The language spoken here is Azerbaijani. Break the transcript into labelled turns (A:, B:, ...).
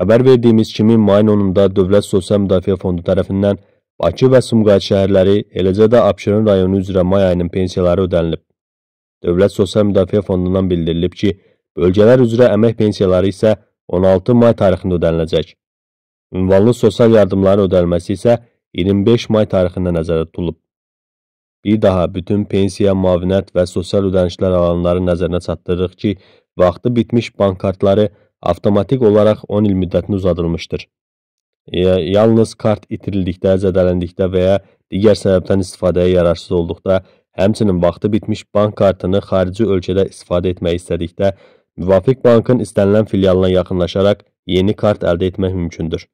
A: Xəbər verdiyimiz kimi mayın 10-da Dövlət Sosial Müdafiə Fondu tərəfindən Bakı və Sumqayıt şəhərləri, eləcə də Abşeron rayonu üzrə may ayının pensiyaları ödənilib. Dövlət Sosial Müdafiə Fondundan bildirilib ki, bölgələr üzrə əmək pensiyaları isə 16 may tarixində ödəniləcək. Ünvanlı sosial yardımların ödənilməsi isə 25 may tarixində nəzərdə tutulub. Bir daha bütün pensiya, müavinət və sosial ödənişlər alanları nəzərinə çatdırırıq ki, vaxtı bitmiş bank kartları avtomatik olaraq 10 il müddətini uzadılmışdır. E, yalnız kart itirildikdə, zədələndikdə və ya digər səbəbdən istifadəyə yararsız olduqda, həmçinin vaxtı bitmiş bank kartını xarici ölkədə istifadə etmək istədikdə, müvafiq bankın istənilən filialına yaxınlaşaraq yeni kart əldə etmək mümkündür.